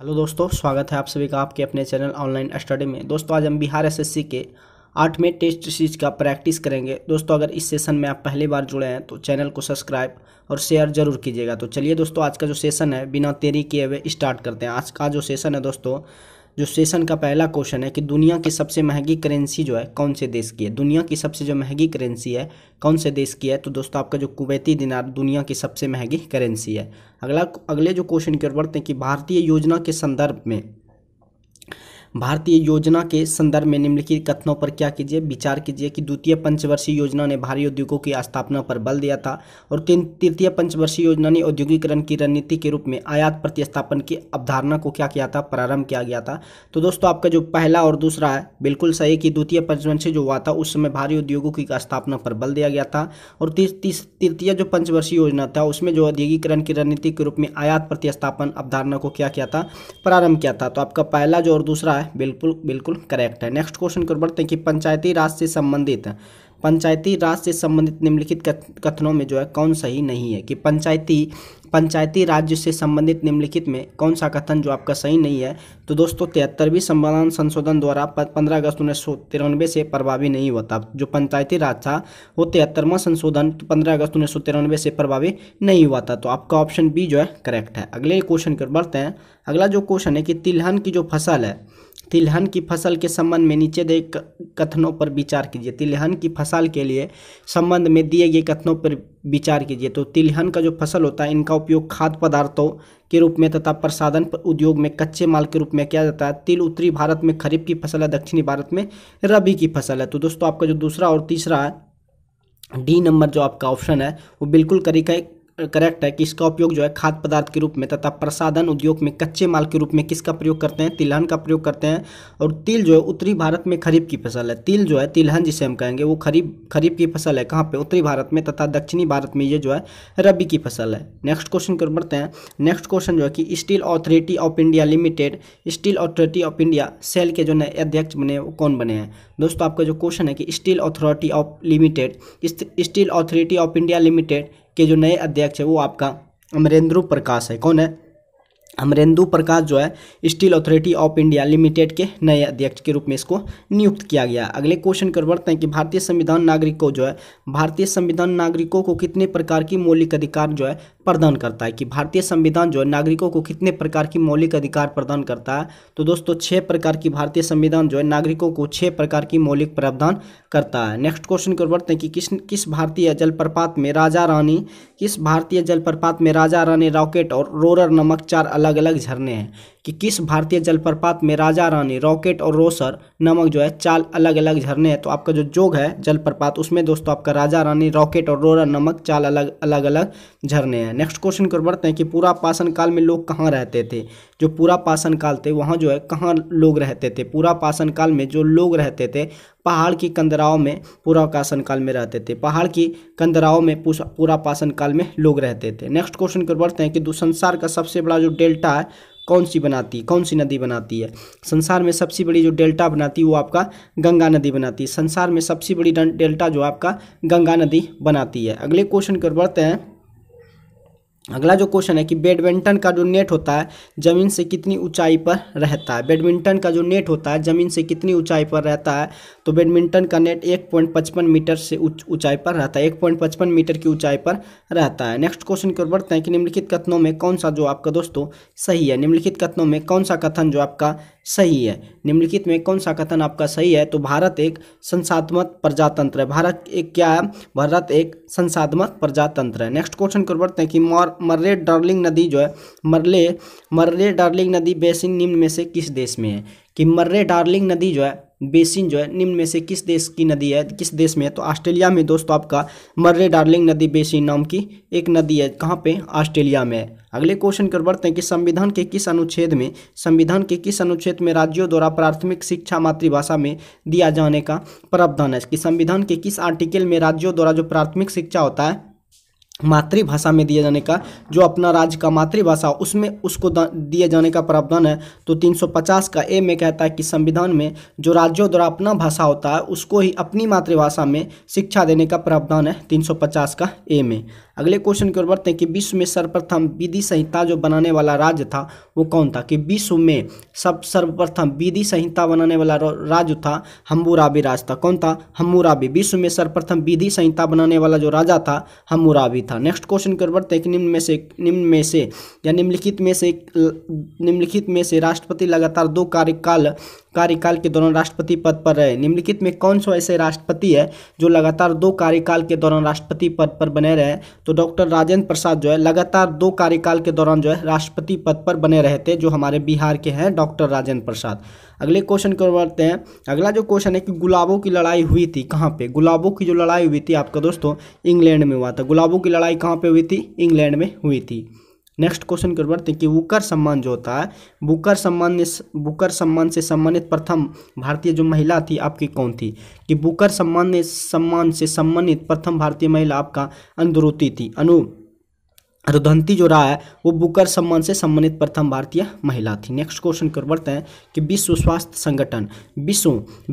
hello दोस्तों स्वागत है आप सभी का आपके अपने चैनल ऑनलाइन स्टडी में दोस्तों आज हम बिहार एसएससी के आठवें टेस्ट सीरीज का प्रैक्टिस करेंगे दोस्तों अगर इस सेशन में आप पहली बार जुड़े हैं तो चैनल को सब्सक्राइब और शेयर जरूर कीजिएगा तो चलिए दोस्तों आज का जो सेशन है बिना देरी किए हुए स्टार्ट करते हैं आज का जो सेशन है दोस्तों जो सेशन का पहला क्वेश्चन है कि दुनिया की सबसे महंगी करेंसी जो है कौन से देश की है दुनिया की सबसे जो महंगी करेंसी है कौन से देश की है तो दोस्तों आपका जो कुवैती दिनार दुनिया की सबसे महंगी करेंसी है अगला अगले जो क्वेश्चन की ओर बढ़ते हैं कि भारतीय योजना के संदर्भ में भारतीय योजना के संदर्भ में निम्नलिखित कथनों पर क्या कीजिए विचार कीजिए कि द्वितीय पंचवर्षीय योजना ने भारी उद्योगों की स्थापना पर बल दिया था और तृतीय पंचवर्षीय योजना ने औद्योगिकरण की रणनीति के रूप में आयात प्रतिस्थापन की अवधारणा को क्या किया था प्रारंभ किया गया था तो दोस्तों आपका जो पहला और दूसरा है बिल्कुल सही कि द्वितीय पंचवर्षीय जो हुआ था उस समय भारी उद्योगों की स्थापना पर बल दिया गया था और तृतीय जो पंचवर्षीय योजना था उसमें जो औद्योगिकरण की रणनीति के रूप में आयात प्रतिस्थापन अवधारणा को क्या किया था प्रारंभ किया था तो आपका पहला जो और दूसरा है है बिल्कुल बिल्कुल करेक्ट है नेक्स्ट क्वेश्चन की ओर बढ़ते हैं कि पंचायती राज से संबंधित पंचायती राज से संबंधित निम्नलिखित कथनों में जो है कौन सही नहीं है कि पंचायती पंचायती राज्य से संबंधित निम्नलिखित में कौन सा कथन जो आपका सही नहीं है तो दोस्तों तिहत्तरवीं संविधान संशोधन द्वारा पंद्रह अगस्त उन्नीस सौ तिरानवे से प्रभावी नहीं हुआ था जो पंचायती राज था वो तिहत्तरवां संशोधन पंद्रह अगस्त उन्नीस सौ तिरानवे से प्रभावी नहीं हुआ था तो आपका ऑप्शन बी जो है करेक्ट है अगले क्वेश्चन की बढ़ते हैं अगला जो क्वेश्चन है कि तिलहन की जो फसल है तिलहन की फसल के संबंध में नीचे दिए कथनों पर विचार कीजिए तिलहन की फसल के लिए संबंध में दिए गए कथनों पर विचार कीजिए तो तिलहन का जो फसल होता है इनका उपयोग खाद्य पदार्थों के रूप में तथा प्रसाधन उद्योग में कच्चे माल के रूप में किया जाता है तिल उत्तरी भारत में खरीफ की फसल है दक्षिणी भारत में रबी की फसल है तो दोस्तों आपका जो दूसरा और तीसरा है डी नंबर जो आपका ऑप्शन है वो बिल्कुल करीका करेक्ट है कि इसका उपयोग जो है खाद्य पदार्थ के रूप में तथा प्रसाधन उद्योग में कच्चे माल के रूप में किसका प्रयोग करते हैं तिलहन का प्रयोग करते हैं और तिल जो है उत्तरी भारत में खरीफ की फसल है तिल जो है तिलहन जिसे हम कहेंगे वो खरीफ खरीफ की फसल है कहाँ पर उत्तरी भारत में तथा दक्षिणी भारत में ये जो है रबी की फसल है नेक्स्ट क्वेश्चन कर बढ़ते हैं नेक्स्ट क्वेश्चन जो है कि steel authority of India limited steel authority of India SAIL के जो नए अध्यक्ष बने वो कौन बने हैं दोस्तों आपका जो क्वेश्चन है कि steel authority of limited steel authority of India limited के जो नए अध्यक्ष है वो आपका अमरेंद्र प्रकाश है कौन है अमरेंदु प्रकाश जो है steel authority of India limited के नए अध्यक्ष के रूप में इसको नियुक्त किया गया अगले क्वेश्चन कर बढ़ते हैं कि भारतीय संविधान नागरिक को जो है भारतीय संविधान नागरिकों को कितने प्रकार की मौलिक अधिकार जो है प्रदान करता है कि भारतीय संविधान जो है नागरिकों को कितने प्रकार की मौलिक अधिकार प्रदान करता है तो दोस्तों छः प्रकार की भारतीय संविधान जो है नागरिकों को छः प्रकार की मौलिक प्रावधान करता है नेक्स्ट क्वेश्चन कर बढ़ते हैं कि किस किस भारतीय जलप्रपात में राजा रानी किस भारतीय जलप्रपात में राजा रानी रॉकेट और रोरर नमक चार अलग अलग अलग झरने हैं कि किस भारतीय जलप्रपात में राजा रानी रॉकेट और रोसर नमक जो है चार अलग अलग झरने हैं तो आपका जो जोग है जलप्रपात उसमें दोस्तों आपका राजा रानी रॉकेट और रोरर नमक चार अलग अलग अलग झरने हैं नेक्स्ट क्वेश्चन की ओर बढ़ते हैं कि पूरा पाषण काल में लोग कहाँ रहते थे जो पूरा पाषण काल थे वहाँ जो है कहाँ लोग रहते थे पूरा पाषण काल में जो लोग रहते थे पहाड़ की कंदराओं में पूरा पाषण काल में रहते थे पहाड़ की कंदराओं में पूरा पाषण काल में लोग रहते थे नेक्स्ट क्वेश्चन की ओर बढ़ते हैं कि दुसंसार का सबसे बड़ा जो डेल्टा है कौन सी बनाती है कौन सी नदी बनाती है संसार में सबसे बड़ी जो डेल्टा बनाती है वो आपका गंगा नदी बनाती है संसार में सबसे बड़ी डेल्टा जो आपका गंगा नदी बनाती है अगले क्वेश्चन की ओर बढ़ते हैं अगला जो क्वेश्चन है कि बैडमिंटन का जो नेट होता है ज़मीन से कितनी ऊंचाई पर रहता है बैडमिंटन का जो नेट होता है ज़मीन से कितनी ऊंचाई पर रहता है तो बैडमिंटन का नेट एक पॉइंट पचपन मीटर से ऊंचाई पर रहता है एक पॉइंट पचपन मीटर की ऊंचाई पर रहता है नेक्स्ट क्वेश्चन की ओर बढ़ते हैं कि निम्नलिखित कथनों में कौन सा जो आपका दोस्तों सही है निम्नलिखित कथनों में कौन सा कथन जो आपका सही है निम्नलिखित में कौन सा कथन आपका सही है तो भारत एक संसात्मक प्रजातंत्र है भारत एक क्या है भारत एक संसात्मक प्रजातंत्र है नेक्स्ट क्वेश्चन की ओर बढ़ते हैं कि मोर मर्रे डार्लिंग नदी जो है मर्ले मर्रे डार्लिंग नदी बेसिन निम्न में से किस देश में है कि मर्रे डार्लिंग नदी जो है बेसिन जो है निम्न में से किस देश की नदी है किस देश में है तो ऑस्ट्रेलिया में दोस्तों आपका मर्रे डार्लिंग नदी बेसिन नाम की एक नदी है कहाँ पे ऑस्ट्रेलिया में है अगले क्वेश्चन की ओर बढ़ते हैं कि संविधान के किस अनुच्छेद में संविधान के किस अनुच्छेद में राज्यों द्वारा प्राथमिक शिक्षा मातृभाषा में दिया जाने का प्रावधान है कि संविधान के किस आर्टिकल में राज्यों द्वारा जो प्राथमिक शिक्षा होता है मातृभाषा में दिए जाने का जो अपना राज्य का मातृभाषा उसमें उसको दिए जाने का प्रावधान है तो 350 का ए में कहता है कि संविधान में जो राज्यों द्वारा अपना भाषा होता है उसको ही अपनी मातृभाषा में शिक्षा देने का प्रावधान है 350 का ए में अगले क्वेश्चन की ओर बढ़ते हैं कि विश्व में सर्वप्रथम विधि संहिता जो बनाने वाला राज्य था वो कौन था कि विश्व में सब सर्वप्रथम विधि संहिता बनाने वाला राज्य था हम्बूराबी राज था कौन था हम्बूराबी विश्व में सर्वप्रथम विधि संहिता बनाने वाला जो राजा था हम्बूराबी था नेक्स्ट क्वेश्चन कर बढ़ते हैं कि निम्न में से निम्न में से या निम्नलिखित में से निम्नलिखित में से राष्ट्रपति लगातार दो कार्यकाल कार्यकाल के दौरान राष्ट्रपति पद पर रहे निम्नलिखित में कौन सौ ऐसे राष्ट्रपति है जो लगातार दो कार्यकाल के दौरान राष्ट्रपति पद पर बने रहे तो डॉक्टर राजेंद्र प्रसाद जो है लगातार दो कार्यकाल के दौरान जो है राष्ट्रपति पद पर बने रहे थे जो हमारे बिहार के हैं डॉक्टर राजेंद्र प्रसाद अगले क्वेश्चन की ओर बढ़ते हैं अगला जो क्वेश्चन है कि गुलाबों की लड़ाई हुई थी कहाँ पे गुलाबों की जो लड़ाई हुई थी आपका दोस्तों इंग्लैंड में हुआ था गुलाबों की लड़ाई कहाँ पे हुई थी इंग्लैंड में हुई थी नेक्स्ट क्वेश्चन की ओर बढ़ते हैं कि बुकर सम्मान जो होता है बुकर सम्मान ने बुकर सम्मान से सम्मानित प्रथम भारतीय जो महिला थी आपकी कौन थी कि बुकर सम्मान ने सम्मान से सम्मानित प्रथम भारतीय महिला आपका अनुद्रुति थी अनु रुदंती तो जो रहा है वो बुकर सम्मान से सम्मानित प्रथम भारतीय महिला थी नेक्स्ट क्वेश्चन कर बढ़ते हैं कि विश्व स्वास्थ्य संगठन विश्व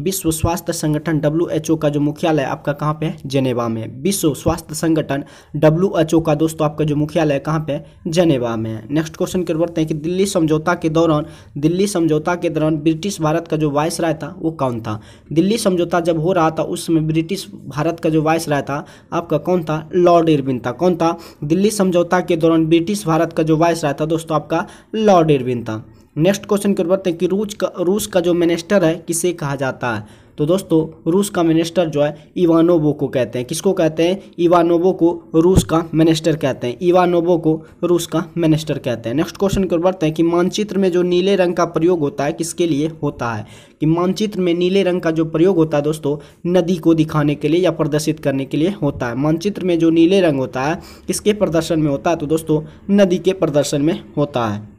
विश्व स्वास्थ्य संगठन डब्ल्यू का जो मुख्यालय आपका कहाँ पे है जेनेवा में विश्व स्वास्थ्य संगठन डब्ल्यू का दोस्तों आपका जो मुख्यालय कहाँ पे है जेनेवा में नेक्स्ट क्वेश्चन कर बढ़ते हैं कि दिल्ली समझौता के दौरान दिल्ली समझौता के दौरान ब्रिटिश भारत का जो वायस राय था वो कौन था दिल्ली समझौता जब हो रहा था उस समय ब्रिटिश भारत का जो वायस राय था आपका कौन था लॉर्ड इरविन था कौन था दिल्ली समझौता के दौरान ब्रिटिश भारत का जो वायस रहा था दोस्तों आपका लॉर्ड इरविन था नेक्स्ट क्वेश्चन की ओर बढ़ते हैं कि रूस का रूस का जो मिनिस्टर है किसे कहा जाता है तो दोस्तों रूस का मिनिस्टर जो है इवानोवो को कहते हैं किसको कहते हैं इवानोवो को रूस का मिनिस्टर कहते हैं इवानोवो को रूस का मिनिस्टर कहते हैं नेक्स्ट क्वेश्चन की ओर बढ़ते हैं कि मानचित्र में जो नीले रंग का प्रयोग होता है किसके लिए होता है कि मानचित्र में नीले रंग का जो प्रयोग होता है दोस्तों नदी को दिखाने के लिए या प्रदर्शित करने के लिए होता है मानचित्र में जो नीले रंग होता है किसके प्रदर्शन में होता है तो दोस्तों नदी के प्रदर्शन में होता है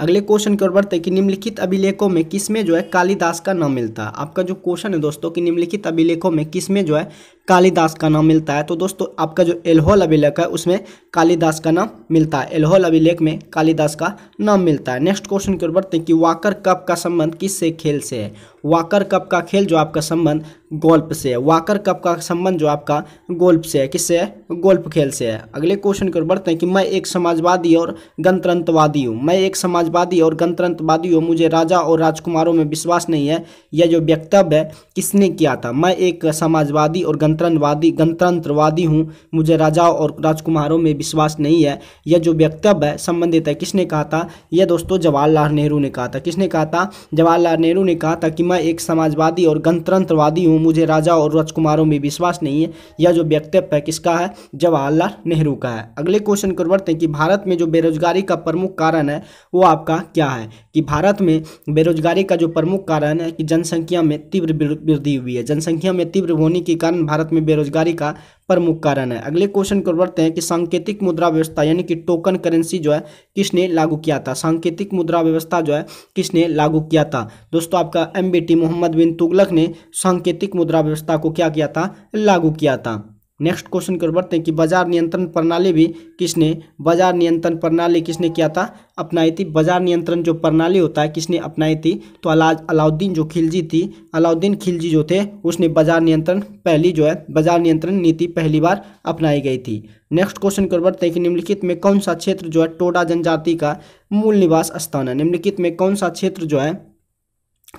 अगले क्वेश्चन की ओर बढ़ते कि निम्नलिखित अभिलेखों में किसमें जो है कालिदास का नाम मिलता है आपका जो क्वेश्चन है दोस्तों कि निम्नलिखित अभिलेखों में किसमें जो है कालिदास का नाम मिलता है तो दोस्तों आपका जो एल्होल अभिलेख है उसमें कालिदास का नाम मिलता है एल्होल अभिलेख में कालिदास का नाम मिलता है नेक्स्ट क्वेश्चन की ओर बढ़ते हैं कि वाकर कप का संबंध किस से खेल से है वाकर कप का खेल जो आपका संबंध गोल्फ से है वाकर कप का संबंध जो आपका गोल्फ से है किससे है गोल्फ खेल से है अगले क्वेश्चन की ओर बढ़ते हैं कि मैं एक समाजवादी और गणतंत्रवादी हूँ मैं एक समाजवादी और गणतंत्रवादी हूँ मुझे राजा और राजकुमारों में विश्वास नहीं है यह जो वक्तव्य है किसने किया था मैं एक समाजवादी और गण गणतंत्रवादी गणतंत्रवादी हूँ मुझे राजाओं और राजकुमारों में विश्वास नहीं है यह जो वक्तव्य संबंधित है किसने कहा था यह दोस्तों जवाहरलाल नेहरू ने कहा था किसने कहा था जवाहरलाल नेहरू ने कहा था कि मैं एक समाजवादी और गणतंत्रवादी हूँ मुझे राजा और राजकुमारों में विश्वास नहीं है यह जो वक्तव्य है किसका है जवाहरलाल नेहरू का है अगले क्वेश्चन को बढ़ते हैं कि भारत में जो बेरोजगारी का प्रमुख कारण है वो आपका क्या है कि भारत में बेरोजगारी का जो प्रमुख कारण है कि जनसंख्या में तीव्र वृद्धि हुई है जनसंख्या में तीव्र होने के कारण भारत भारत में बेरोजगारी का प्रमुख कारण है अगले क्वेश्चन को बढ़ते हैं कि सांकेतिक मुद्रा व्यवस्था यानी कि टोकन करेंसी जो है किसने लागू किया था सांकेतिक मुद्रा व्यवस्था जो है किसने लागू किया था दोस्तों आपका एम मोहम्मद बिन तुगलक ने सांकेतिक मुद्रा व्यवस्था को क्या किया था लागू किया था नेक्स्ट क्वेश्चन की ओर बढ़ते हैं कि बाजार नियंत्रण प्रणाली भी किसने बाजार नियंत्रण प्रणाली किसने किया था अपनाई थी बाजार नियंत्रण जो प्रणाली होता है किसने अपनाई थी तो अला अलाउद्दीन जो खिलजी थी अलाउद्दीन खिलजी जो थे उसने बाजार नियंत्रण पहली जो है बाजार नियंत्रण नीति पहली बार अपनाई गई थी नेक्स्ट क्वेश्चन की ओर बढ़ते हैं कि निम्नलिखित में कौन सा क्षेत्र जो है टोडा जनजाति का मूल निवास स्थान है निम्नलिखित में कौन सा क्षेत्र जो है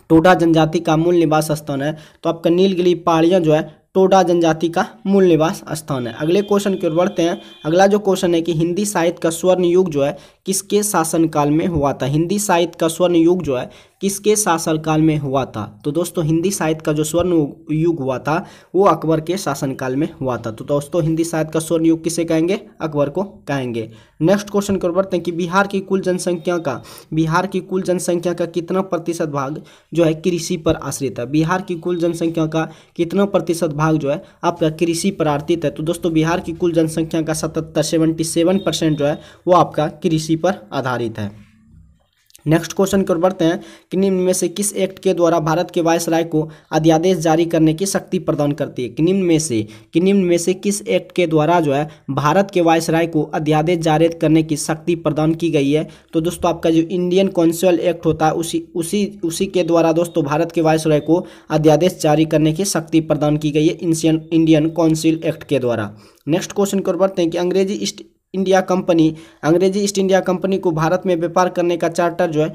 टोडा जनजाति का मूल निवास स्थान है तो आपका नीलगिरी पहाड़ियाँ जो है टोडा जनजाति का मूल निवास स्थान है अगले क्वेश्चन की ओर बढ़ते हैं अगला जो क्वेश्चन है कि हिंदी साहित्य का स्वर्ण युग जो है किसके शासनकाल में हुआ था हिंदी साहित्य का स्वर्ण युग जो है किसके शासनकाल में हुआ था तो दोस्तों हिंदी साहित्य का जो स्वर्ण युग हुआ था वो अकबर के शासनकाल में हुआ था तो दोस्तों हिंदी साहित्य का स्वर्ण युग किसे कहेंगे अकबर को कहेंगे नेक्स्ट क्वेश्चन कर बढ़ते हैं कि बिहार की कुल जनसंख्या का बिहार की कुल जनसंख्या का कितना प्रतिशत भाग जो है कृषि पर आश्रित है बिहार की कुल जनसंख्या का कितना प्रतिशत भाग जो है आपका कृषि पर आर्थित है तो दोस्तों बिहार की कुल जनसंख्या का सतहत्तर सेवेंटी सेवन परसेंट जो है वो आपका कृषि पर आधारित है नेक्स्ट क्वेश्चन की ओर बढ़ते हैं कि निम्न में से किस एक्ट के द्वारा भारत के वायस राय को अध्यादेश जारी करने की शक्ति प्रदान करती है कि निम्न में से कि निम्न में से किस एक्ट के द्वारा जो है भारत के वायस राय को अध्यादेश जारी करने की शक्ति प्रदान की गई है तो दोस्तों आपका जो इंडियन कॉन्सुअल एक्ट होता है उसी उसी उसी के द्वारा दोस्तों भारत के वायस को अध्यादेश जारी करने की शक्ति प्रदान की गई है इंडियन कौंसिल एक्ट के द्वारा नेक्स्ट क्वेश्चन की ओर बढ़ते हैं कि अंग्रेजी ईस्ट इंडिया कंपनी अंग्रेजी ईस्ट इंडिया कंपनी को भारत में व्यापार करने का चार्टर जो है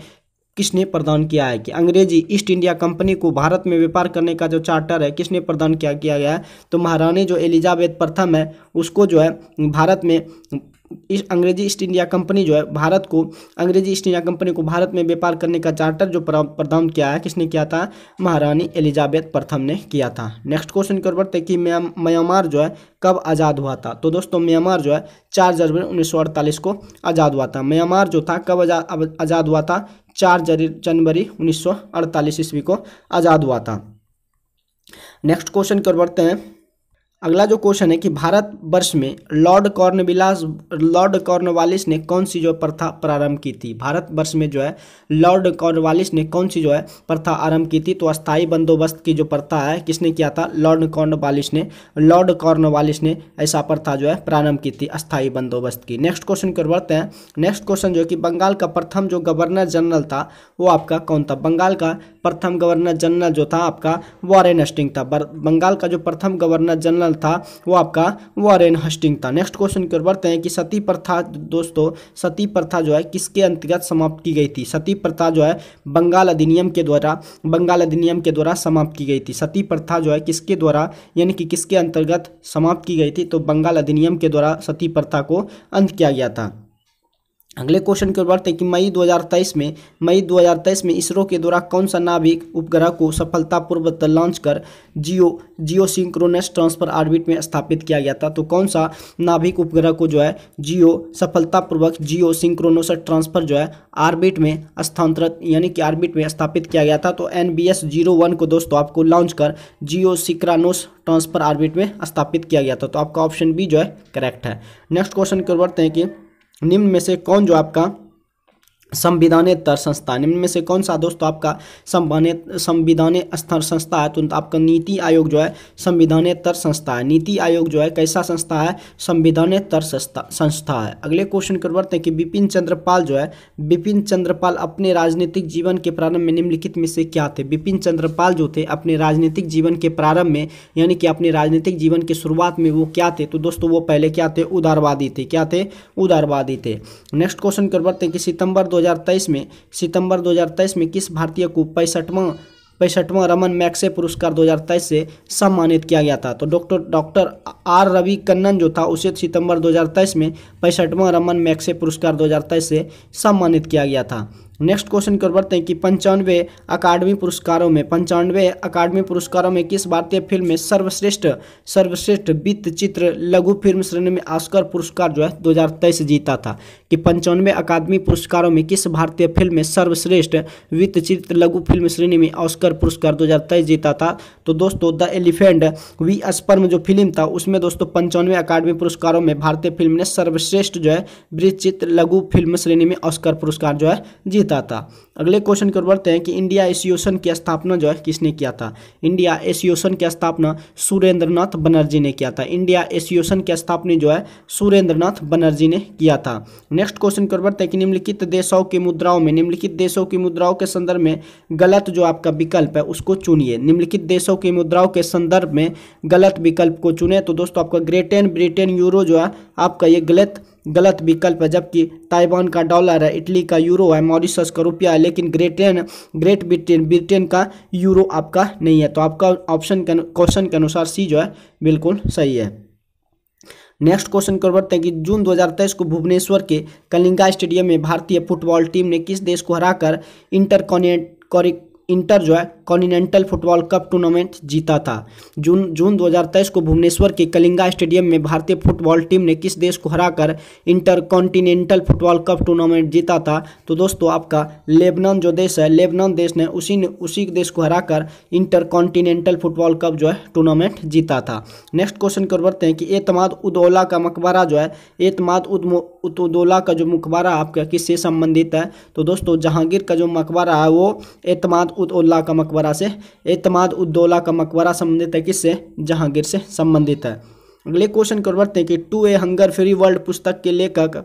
किसने प्रदान किया है कि अंग्रेजी ईस्ट इंडिया कंपनी को भारत में व्यापार करने का जो चार्टर है किसने प्रदान किया किया गया है तो महारानी जो एलिजाबेथ प्रथम है उसको जो है भारत में इस अंग्रेजी ईस्ट इंडिया कंपनी जो है भारत को अंग्रेजी ईस्ट इंडिया कंपनी को भारत में व्यापार करने का चार्टर जो प्रदान किया है किसने किया था महारानी एलिजाबेथ प्रथम ने किया था नेक्स्ट क्वेश्चन की ओर बढ़ते हैं कि म्यांमार जो है कब आज़ाद हुआ था तो दोस्तों म्यांमार जो है चार जनवरी उन्नीस को आज़ाद हुआ था म्यांमार जो था कब आज़ाद हुआ था चार जनवरी उन्नीस ईस्वी को आज़ाद हुआ था नेक्स्ट क्वेश्चन की ओर बढ़ते हैं अगला जो क्वेश्चन है कि भारत वर्ष में लॉर्ड कॉर्नविलास लॉर्ड कॉर्नवालिस ने कौन सी जो प्रथा प्रारंभ की थी भारत वर्ष में जो है लॉर्ड कॉर्नवालिस ने कौन सी जो है प्रथा आरंभ की थी तो अस्थाई बंदोबस्त की जो प्रथा है किसने किया था लॉर्ड कॉर्नवालिस ने लॉर्ड कॉर्नवालिस ने ऐसा प्रथा जो है प्रारंभ की थी अस्थायी बंदोबस्त की नेक्स्ट क्वेश्चन की बढ़ते हैं नेक्स्ट क्वेश्चन जो है कि बंगाल का प्रथम जो गवर्नर जनरल था वो आपका कौन था बंगाल का प्रथम गवर्नर जनरल जो था आपका वॉरेन एस्टिंग था बंगाल का जो प्रथम गवर्नर जनरल जनरल था वो आपका वॉरेन हस्टिंग था नेक्स्ट क्वेश्चन की ओर बढ़ते हैं कि सती प्रथा दोस्तों सती प्रथा जो है किसके अंतर्गत समाप्त की गई थी सती प्रथा जो है बंगाल अधिनियम के द्वारा बंगाल अधिनियम के द्वारा समाप्त की गई थी सती प्रथा जो है किसके द्वारा यानी कि किसके अंतर्गत समाप्त की गई थी तो बंगाल अधिनियम के द्वारा सती प्रथा को अंत किया गया था अगले क्वेश्चन की ओर बढ़ते हैं कि मई 2023 में मई 2023 में इसरो के द्वारा कौन सा नाभिक उपग्रह को सफलतापूर्वक लॉन्च कर geo geosynchronous transfer orbit में स्थापित किया गया था तो कौन सा नाभिक उपग्रह को जो है जियो सफलतापूर्वक जियो सिंक्रोनस ट्रांसफर जो है ऑर्बिट में स्थानांतरित यानी कि ऑर्बिट में स्थापित किया गया था तो N B S zero one को दोस्तों आपको लॉन्च कर जियो सिक्रानोस ट्रांसफर ऑर्बिट में स्थापित किया गया था तो आपका ऑप्शन बी जो है करेक्ट है नेक्स्ट क्वेश्चन की ओर बढ़ते हैं कि निम्न में से कौन जो आपका संविधान तर संस्थान इनमें से कौन सा दोस्तों आपका संविधान संविधान स्तर संस्था है तो आपका नीति आयोग जो है संविधान तर संस्था है नीति आयोग जो है कैसा संस्था है संविधान तर संस्था है अगले क्वेश्चन कर बढ़ते हैं कि बिपिन चंद्रपाल जो है बिपिन चंद्रपाल अपने राजनीतिक जीवन के प्रारंभ में निम्नलिखित में से क्या थे बिपिन चंद्रपाल जो थे अपने राजनीतिक जीवन के प्रारंभ में यानी कि अपने राजनीतिक जीवन की शुरुआत में वो क्या थे तो दोस्तों वो पहले क्या थे उदारवादी थे क्या थे उदारवादी थे नेक्स्ट क्वेश्चन कर बढ़ते हैं कि सितंबर दो 2023 में सितंबर 2023 में किस भारतीय को पैंसठवां पैंसठवां रमन मैक्से पुरस्कार 2023 से सम्मानित किया गया था तो doctor doctor R Ravi Kannan जो था उसे सितंबर 2023 में पैंसठवां रमन मैक्से पुरस्कार 2023 से सम्मानित किया गया था नेक्स्ट क्वेश्चन की ओर बढ़ते हैं कि पंचानवे अकाडमी पुरस्कारों में पंचानवे अकाडमी पुरस्कारों में किस भारतीय फिल्म में सर्वश्रेष्ठ सर्वश्रेष्ठ वित्त चित्र लघु फिल्म श्रेणी में ऑस्कर पुरस्कार जो है 2023 जीता था कि पंचानवे अकादमी पुरस्कारों में किस भारतीय फिल्म में सर्वश्रेष्ठ वित्त चित्र लघु फिल्म श्रेणी में ऑस्कर पुरस्कार दो जीता था तो दोस्तों द एलिफेंट वी अस्पर्म जो फिल्म था उसमें दोस्तों पंचानवे अकादमी पुरस्कारों में भारतीय फिल्म ने सर्वश्रेष्ठ जो है वृत्त चित्र लघु फिल्म श्रेणी में ऑस्कर पुरस्कार जो है जीता बिताता अगले क्वेश्चन की ओर बढ़ते हैं कि इंडिया एसोसिएशन की स्थापना जो है किसने किया था इंडिया एसोसिएशन की स्थापना सुरेंद्रनाथ बनर्जी ने किया था इंडिया एसोसिएशन की स्थापना जो है सुरेंद्रनाथ बनर्जी ने किया था नेक्स्ट क्वेश्चन की ओर बढ़ते हैं कि निम्नलिखित देशों की मुद्राओं में निम्नलिखित देशों की मुद्राओं के संदर्भ में गलत जो आपका विकल्प है उसको चुनिए निम्नलिखित देशों की मुद्राओं के संदर्भ में गलत विकल्प को चुने तो दोस्तों आपका ग्रेटेन ब्रिटेन यूरो जो है आपका ये गलत गलत विकल्प है जबकि ताइवान का डॉलर है इटली का यूरो है मॉरिशस का रुपया है लेकिन ग्रेटेन ग्रेट ब्रिटेन ब्रिटेन का यूरो आपका नहीं है तो आपका ऑप्शन क्वेश्चन के अनुसार सी जो है बिल्कुल सही है नेक्स्ट क्वेश्चन कर बढ़ते हैं कि जून 2023 को भुवनेश्वर के कलिंगा स्टेडियम में भारतीय फुटबॉल टीम ने किस देश को हराकर इंटर इंटर जो है कॉन्टिनेंटल फुटबॉल कप टूर्नामेंट जीता था जून जून 2023 को भुवनेश्वर के कलिंगा स्टेडियम में भारतीय फुटबॉल टीम ने किस देश को हराकर intercontinental football cup tournament जीता था तो दोस्तों आपका लेबनान जो देश है लेबनान देश ने उसी ने उसी देश को हरा कर इंटर कॉन्टिनेंटल फुटबॉल कप जो है टूर्नामेंट जीता था नेक्स्ट क्वेश्चन की ओर बढ़ते हैं कि एतमाद उदौला का मकबरा जो है एतमाद उदौला का जो मकबरा आपका किससे संबंधित है तो दोस्तों जहांगीर का जो मकबरा है वो एतमाद उदौला का मकबरा से एतमाद उद्दौला का मकबरा संबंधित है किससे जहांगीर से संबंधित है अगले क्वेश्चन की बढ़ते हैं कि to a hunger free world पुस्तक के लेखक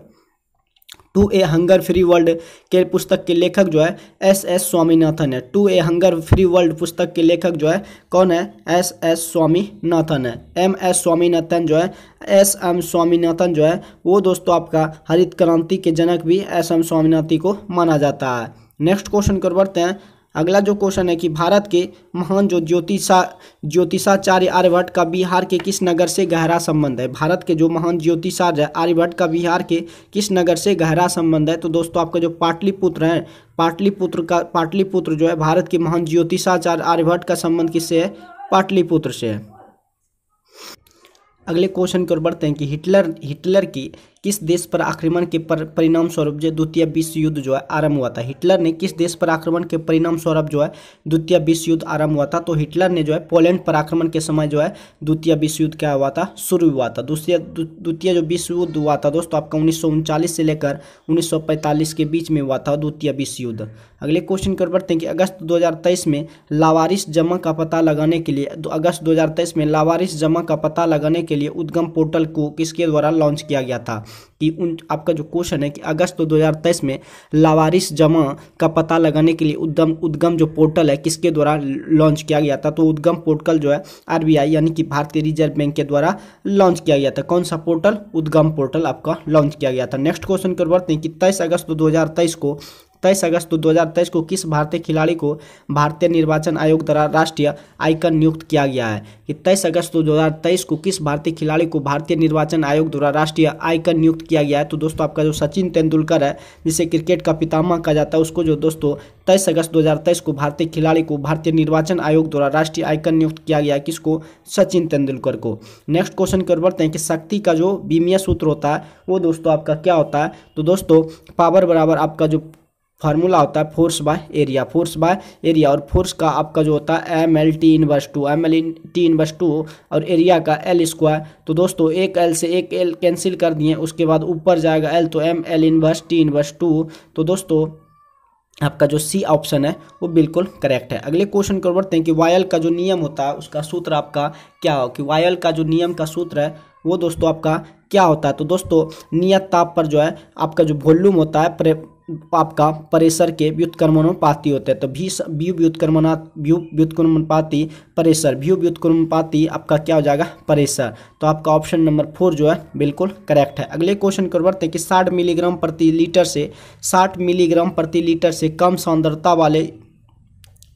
to a hunger free world के पुस्तक के लेखक जो है एस एस स्वामीनाथन है to a hunger free world पुस्तक के लेखक जो है कौन है एस एस स्वामीनाथन है एम एस स्वामीनाथन जो है एस एम स्वामीनाथन जो है वो दोस्तों आपका हरित क्रांति के जनक भी एस एम स्वामीनाथी को माना जाता है नेक्स्ट क्वेश्चन कर बढ़ते हैं अगला जो क्वेश्चन है कि भारत के महान जो ज्योतिषा ज्योतिषाचार्य आर्यभट्ट का बिहार के किस नगर से गहरा संबंध है भारत के जो महान ज्योतिषाचार्य आर्यभट्ट का बिहार के किस नगर से गहरा संबंध है तो दोस्तों आपका जो पाटलिपुत्र है पाटलिपुत्र का पाटलिपुत्र जो है भारत के महान ज्योतिषाचार्य आर्यभट्ट का संबंध किससे है पाटलिपुत्र से है अगले क्वेश्चन की ओर बढ़ते हैं कि हिटलर हिटलर की किस देश पर आक्रमण के पर, परिणाम स्वरूप जो द्वितीय विश्व युद्ध जो है आरंभ हुआ था हिटलर ने किस देश पर आक्रमण के परिणाम स्वरूप जो है द्वितीय विश्व युद्ध आरंभ हुआ था तो हिटलर ने जो है पोलैंड पर आक्रमण के समय जो है द्वितीय विश्व युद्ध क्या हुआ था शुरू हुआ था दूसरी द्वितीय जो विश्व युद्ध हुआ था दोस्तों आपका उन्नीस से लेकर उन्नीस के बीच में हुआ था द्वितीय विश्व युद्ध अगले क्वेश्चन कर पढ़ते हैं कि अगस्त 2023 में लावारिस जमा का पता लगाने के लिए अगस्त 2023 में लावारिस जमा का पता लगाने के लिए उद्गम पोर्टल को किसके द्वारा लॉन्च किया गया था कि उन आपका जो क्वेश्चन है कि अगस्त 2023 में लावारिस जमा का पता लगाने के लिए उद्यम उद्गम जो पोर्टल है किसके द्वारा लॉन्च किया गया था तो उद्गम पोर्टल जो है आरबीआई यानी कि भारतीय रिजर्व बैंक के द्वारा लॉन्च किया गया था कौन सा पोर्टल उद्गम पोर्टल आपका लॉन्च किया गया था नेक्स्ट क्वेश्चन कर बढ़ते हैं कि तेईस अगस्त दो को तेईस अगस्त दो हज़ार को किस भारतीय खिलाड़ी को भारतीय निर्वाचन आयोग द्वारा राष्ट्रीय आइकन नियुक्त किया गया है कि तेईस अगस्त दो हज़ार को किस भारतीय खिलाड़ी को भारतीय निर्वाचन आयोग द्वारा राष्ट्रीय आइकन नियुक्त किया गया है तो दोस्तों आपका जो सचिन तेंदुलकर है जिसे क्रिकेट का पितामा कहा जाता है उसको जो दोस्तों तेईस अगस्त तेईस को भारतीय खिलाड़ी को भारतीय निर्वाचन आयोग द्वारा राष्ट्रीय आइकन नियुक्त किया गया है किसको सचिन तेंदुलकर को नेक्स्ट क्वेश्चन की ओर बढ़ते हैं कि शक्ति का जो बीमिया सूत्र होता है वो दोस्तों आपका क्या होता है तो दोस्तों पावर बराबर आपका जो फार्मूला होता है force by area force by area और फोर्स का आपका जो होता है M L T inverse two M L इन टी इनवर्स टू और एरिया का एल स्क्वायर तो दोस्तों एक एल से एक एल कैंसिल कर दिए उसके बाद ऊपर जाएगा एल तो M L inverse T inverse two तो दोस्तों आपका जो सी ऑप्शन है वो बिल्कुल करेक्ट है अगले क्वेश्चन को बढ़ते हैं कि वायल का जो नियम होता है उसका सूत्र आपका क्या हो कि वायल का जो नियम का सूत्र है वो दोस्तों आपका क्या होता है तो दोस्तों नियत ताप पर जो है आपका जो वॉल्यूम होता है आपका परेशर के व्युत्कर्मणोपाती होते हैं तो भी व्यू व्युत्कर्मणा व्यू व्युत्कर्मणपाती परेशर व्यू व्युत्कर्मणपाती आपका क्या हो जाएगा परेशर तो आपका ऑप्शन नंबर फोर जो है बिल्कुल करेक्ट है अगले क्वेश्चन को बढ़ते हैं कि साठ मिलीग्राम प्रति लीटर से साठ मिलीग्राम प्रति लीटर से कम सौंदर्यता वाले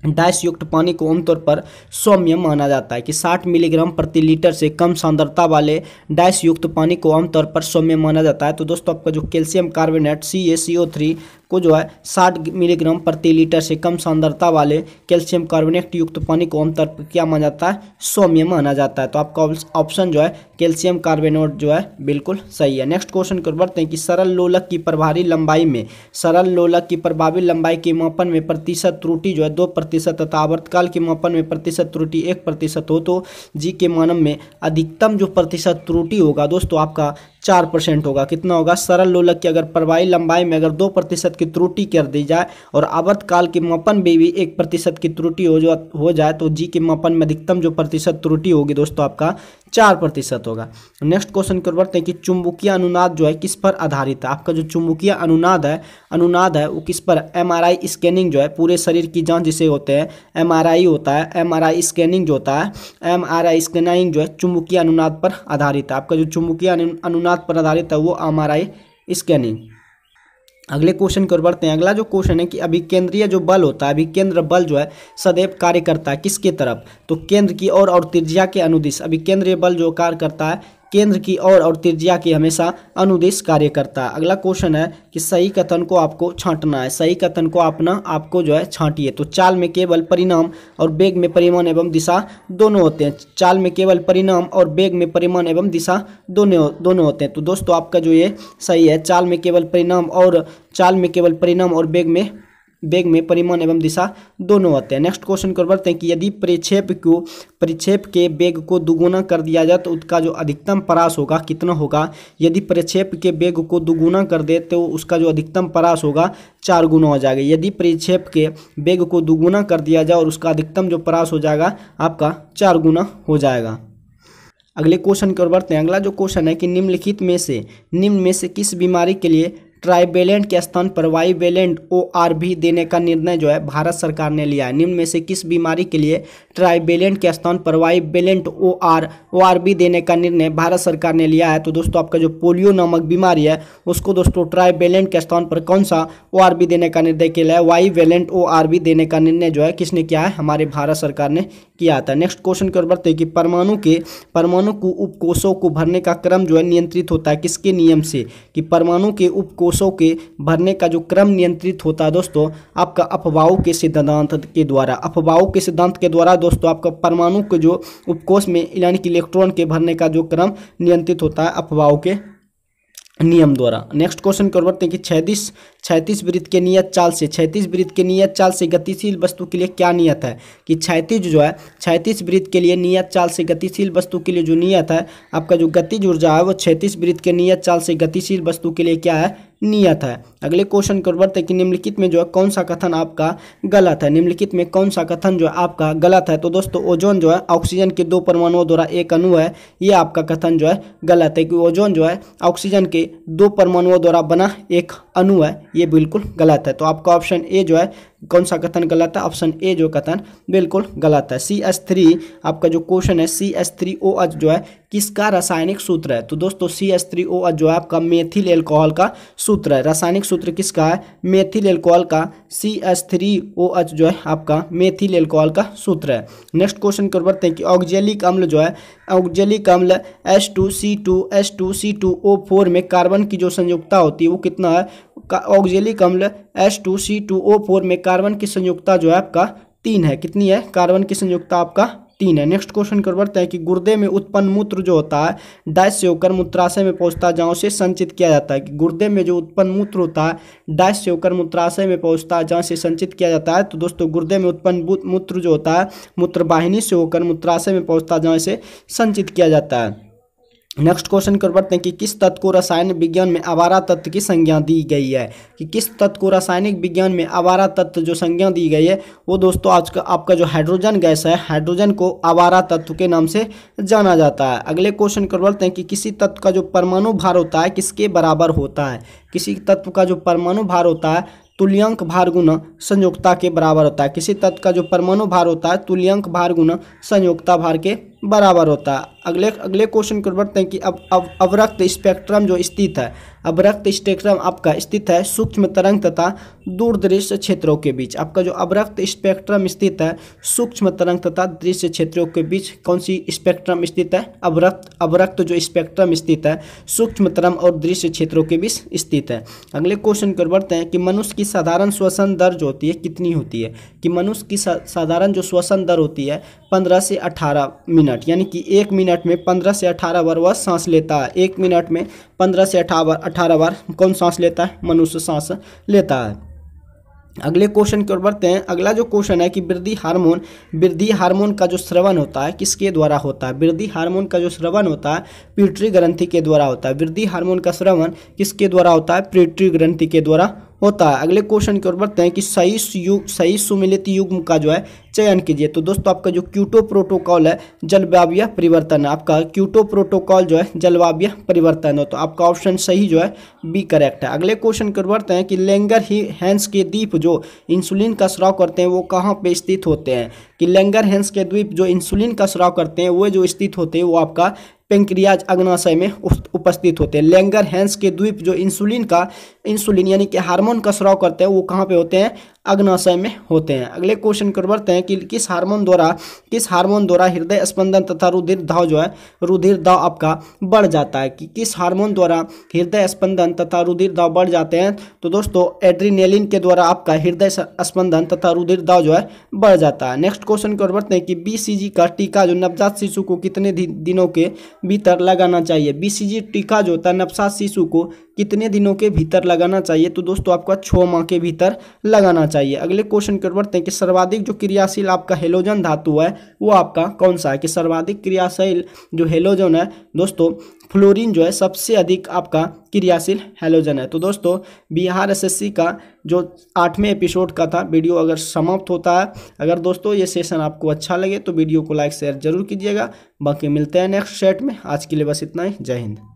डाइस युक्त पानी को आमतौर पर सौम्य माना जाता है कि 60 मिलीग्राम प्रति लीटर से कम सांद्रता वाले डाइस युक्त पानी को आमतौर पर सौम्य माना जाता है तो दोस्तों आपका जो calcium carbonate C A C O three को जो है साठ मिलीग्राम प्रति लीटर से कम सांद्रता वाले कैल्शियम कार्बोनेट युक्त पानी को आमतौर पर क्या माना जाता है सौम्य माना जाता है तो आपका ऑप्शन जो है कैल्शियम कार्बोनेट जो है बिल्कुल सही है नेक्स्ट क्वेश्चन को बढ़ते हैं कि सरल लोलक की प्रभावी लंबाई में सरल लोलक की प्रभावी लंबाई के मापन में प्रतिशत त्रुटि जो है दो प्रतिशत तथा आवर्तकाल के मापन में प्रतिशत त्रुटि एक प्रतिशत हो तो जी के मानव में अधिकतम जो प्रतिशत त्रुटि होगा दोस्तों आपका चार परसेंट होगा कितना होगा सरल लोलक की अगर प्रवाही लंबाई में अगर दो प्रतिशत की त्रुटि कर दी जाए और आवर्त काल के मापन में भी एक प्रतिशत की त्रुटि हो जा हो जाए तो जी के मापन में अधिकतम जो प्रतिशत त्रुटि होगी दोस्तों आपका चार प्रतिशत होगा नेक्स्ट क्वेश्चन की ओर बढ़ते हैं कि चुंबकीय अनुनाद जो है किस पर आधारित है आपका जो चुंबकीय अनुनाद है अनुनाद है वो किस पर एम स्कैनिंग जो है पूरे शरीर की जाँच जिसे होते हैं एम होता है एम स्कैनिंग जो होता है एम स्कैनिंग जो है चुंबकीय अनुनाद पर आधारित है आपका जो चुंबकीय अनुनाद नाथ पर आधारित है वो एम आर आई स्कैनिंग अगले क्वेश्चन की ओर बढ़ते हैं अगला जो क्वेश्चन है कि अभी केंद्रीय जो बल होता है अभी केंद्र बल जो है सदैव कार्य करता है किसके तरफ तो केंद्र की ओर और, और त्रिज्या के अनुदिश अभी केंद्रीय बल जो कार्य करता है केंद्र की ओर और, और त्रिज्या की हमेशा अनुदेश कार्य करता है अगला क्वेश्चन है कि सही कथन को आपको छांटना है सही कथन को अपना आपको जो है छांटिए तो चाल में केवल परिणाम और बेग में परिमाण एवं दिशा दोनों होते हैं चाल में केवल परिणाम और बेग में परिमाण एवं दिशा दोनों दोनों होते हैं तो दोस्तों आपका जो ये सही है चाल में केवल परिणाम और चाल में केवल परिणाम और बेग में वेग में परिमाण एवं दिशा दोनों होते हैं नेक्स्ट क्वेश्चन को बढ़ते हैं कि यदि परिक्षेप को परिक्षेप के वेग को दुगुना कर दिया जाए तो उसका जो अधिकतम परास होगा कितना होगा यदि परिक्षेप के वेग को दुगुना कर दे तो उसका जो अधिकतम परास होगा चार गुना हो जाएगा यदि परिक्षेप के वेग को दुगुना कर दिया जाए और उसका अधिकतम जो परास हो जाएगा आपका चार गुना हो जाएगा अगले क्वेश्चन की ओर बढ़ते हैं अगला जो क्वेश्चन है कि निम्नलिखित में से निम्न में से किस बीमारी के लिए ट्राइबेलेंट के स्थान पर वाइबेलेंट ओ आर भी देने का निर्णय जो है भारत सरकार ने लिया है निम्न में से किस बीमारी के लिए ट्राइबेलेंट के स्थान पर वाइबेलेंट ओ आर ओ आर भी देने का निर्णय भारत सरकार ने लिया है तो दोस्तों आपका जो पोलियो नामक बीमारी है उसको दोस्तों ट्राइबेलेंट के स्थान पर कौन सा ओ आर भी देने का निर्णय किया है वाइवेलेंट ओ आर भी देने का निर्णय जो है किसने किया है हमारे भारत सरकार ने किया था नेक्स्ट क्वेश्चन की ओर बढ़ते हैं कि परमाणु के परमाणु को उपकोषों को भरने का क्रम जो है नियंत्रित होता है किसके नियम से कि परमाणु के उपकोष कोषों के भरने का जो क्रम नियंत्रित होता है दोस्तों आपका अफवाहों के सिद्धांत के द्वारा अफवाहों के सिद्धांत के द्वारा दोस्तों आपका परमाणु के जो उपकोष में यानी कि इलेक्ट्रॉन के भरने का जो क्रम नियंत्रित होता है अफवाहों के नियम द्वारा नेक्स्ट क्वेश्चन की ओर बढ़ते हैं कि छैतीस छैतीस वृत्त के नियत चाल से छैतीस वृत्त के नियत चाल से गतिशील वस्तु के लिए क्या नियत है कि छैतीस जो है छैतीस वृत्त के लिए नियत चाल से गतिशील वस्तु के लिए जो नियत है आपका जो गतिज ऊर्जा है वो छैतीस वृत्त के नियत चाल से गतिशील वस्तु के लिए क्या है नियत है अगले क्वेश्चन को बढ़ते कि निम्नलिखित में जो है कौन सा कथन आपका गलत है निम्नलिखित में कौन सा कथन जो है आपका गलत है तो दोस्तों ओजोन जो है ऑक्सीजन के दो परमाणुओं द्वारा एक अणु है ये आपका कथन जो है गलत है कि ओजोन जो है ऑक्सीजन के दो परमाणुओं द्वारा बना एक अणु है ये बिल्कुल गलत है तो आपका ऑप्शन ए जो है कौन सा कथन गलत है ऑप्शन ए जो कथन बिल्कुल गलत है सी एस थ्री आपका जो क्वेश्चन है C S three O H जो है किसका रासायनिक सूत्र है तो दोस्तों C S three O H जो है आपका मेथिल एल्कोहल का सूत्र है रासायनिक सूत्र किसका है मेथिल एल्कोहल का C S three O H जो है आपका मेथिल एल्कोहल का सूत्र है नेक्स्ट क्वेश्चन कर बढ़ते हैं कि ऑक्जेलिक अम्ल जो है ऑक्जेलिक अम्ल S two C two S two C two O four में कार्बन की जो संयुक्ता होती है वो कितना है ऑक्जेलिक अम्ल S two C two O four में कार्बन की संयुक्ता जो है आपका तीन है कितनी है कार्बन की संयुक्ता आपका तीन है नेक्स्ट क्वेश्चन की बढ़ते हैं कि गुर्दे में उत्पन्न मूत्र जो होता है डैश से होकर मूत्राशय में पहुंचता जहाँ से संचित किया जाता है कि गुर्दे में जो उत्पन्न मूत्र होता है डैश से होकर मूत्राशय में पहुंचता जहाँ से संचित किया जाता है तो दोस्तों गुर्दे में उत्पन्न मूत्र जो होता है मूत्रवाहिनी से होकर मूत्राशय में पहुँचता जहाँ से संचित किया जाता है नेक्स्ट क्वेश्चन की ओर बढ़ते हैं कि किस तत्व को रासायनिक विज्ञान में आवारा तत्व की संज्ञा दी गई है कि किस तत्व को रासायनिक विज्ञान में आवारा तत्व जो संज्ञा दी गई है वो दोस्तों आज का आपका जो हाइड्रोजन गैस है हाइड्रोजन को आवारा तत्व के नाम से जाना जाता है अगले क्वेश्चन की ओर बढ़ते हैं कि किसी तत्व का जो परमाणु भार होता है किसके बराबर होता है किसी तत्व का जो परमाणु भार होता है तुल्यांक भार गुना संयोगता के बराबर होता है किसी तत्व का जो परमाणु भार होता है तुल्यांक भार गुना संयोगता भार के बराबर होता है अगले अगले क्वेश्चन को बढ़ते हैं कि अब अब अवरक्त स्पेक्ट्रम जो स्थित है अवरक्त स्पेक्ट्रम आपका स्थित है सूक्ष्म तरंग तथा दूरदृश्य क्षेत्रों के बीच आपका जो अवरक्त स्पेक्ट्रम स्थित है सूक्ष्म तरंग तथा दृश्य क्षेत्रों के बीच कौन सी स्पेक्ट्रम स्थित है अवरक्त अवरक्त जो स्पेक्ट्रम स्थित है सूक्ष्म तरंग और दृश्य क्षेत्रों के बीच स्थित है अगले क्वेश्चन को बढ़ते हैं कि मनुष्य की साधारण श्वसन दर जो होती है कितनी होती है कि मनुष्य की साधारण जो श्वसन दर होती है पंद्रह से अठारह मिनट मिनट यानी कि एक मिनट में पंद्रह से अठारह बार वह सांस लेता है एक मिनट में पंद्रह से अठारह बार अठारह बार कौन सांस लेता है मनुष्य सांस लेता है अगले क्वेश्चन की ओर बढ़ते हैं अगला जो क्वेश्चन है कि वृद्धि हार्मोन वृद्धि हार्मोन का जो श्रवण होता है किसके द्वारा होता है वृद्धि हार्मोन का जो श्रवण होता है पिट्री ग्रंथि के द्वारा होता है वृद्धि हार्मोन का श्रवण किसके द्वारा होता है पिट्री ग्रंथि के द्वारा होता है अगले क्वेश्चन की ओर बढ़ते हैं कि सही युग सही सुमिलित युग्म का जो है चयन कीजिए तो दोस्तों आपका जो क्यूटो प्रोटोकॉल है जलवाव्य परिवर्तन है आपका क्यूटो प्रोटोकॉल जो है जलवाव्य परिवर्तन है तो आपका ऑप्शन सही जो है बी करेक्ट है अगले क्वेश्चन की ओर बढ़ते हैं कि लेंगर ही हैंस के द्वीप जो इंसुलिन का श्राव करते हैं वो कहाँ पर स्थित होते हैं कि लेंगर हैंस के द्वीप जो इंसुलिन का श्राव करते हैं वो जो स्थित होते हैं वो आपका पेंक्रियाज अग्नाशय में उपस्थित होते हैं लेंगर हैंस के द्वीप जो इंसुलिन का इंसुलिन यानी कि हार्मोन का स्राव करते हैं वो कहाँ पे होते हैं अग्नाशय में होते हैं अगले क्वेश्चन को बढ़ते हैं कि किस हार्मोन द्वारा किस हार्मोन द्वारा हृदय स्पंदन तथा रुधिर धाव जो है रुधिर धाव आपका बढ़ जाता है कि किस हार्मोन द्वारा हृदय स्पंदन तथा रुधिर धाव बढ़ जाते हैं तो दोस्तों एड्रीनेलिन के द्वारा आपका हृदय स्पंदन तथा रुधिर धाव जो है बढ़ जाता है नेक्स्ट क्वेश्चन को बढ़ते हैं कि बी का टीका जो नवजात शिशु को कितने दिनों के भीतर लगाना चाहिए बी टीका जो होता है नवजात शिशु को कितने दिनों के भीतर लगाना चाहिए तो दोस्तों आपका छः माह के भीतर लगाना चाहिए अगले क्वेश्चन की ओर बढ़ते हैं कि सर्वाधिक जो क्रियाशील आपका हेलोजन धातु है वो आपका कौन सा है कि सर्वाधिक क्रियाशील जो हेलोजन है दोस्तों फ्लोरीन जो है सबसे अधिक आपका क्रियाशील हेलोजन है तो दोस्तों बिहार एसएससी का जो आठवें एपिसोड का था वीडियो अगर समाप्त होता है अगर दोस्तों ये सेशन आपको अच्छा लगे तो वीडियो को लाइक शेयर जरूर कीजिएगा बाकी मिलते हैं नेक्स्ट सेट में आज के लिए बस इतना ही जय हिंद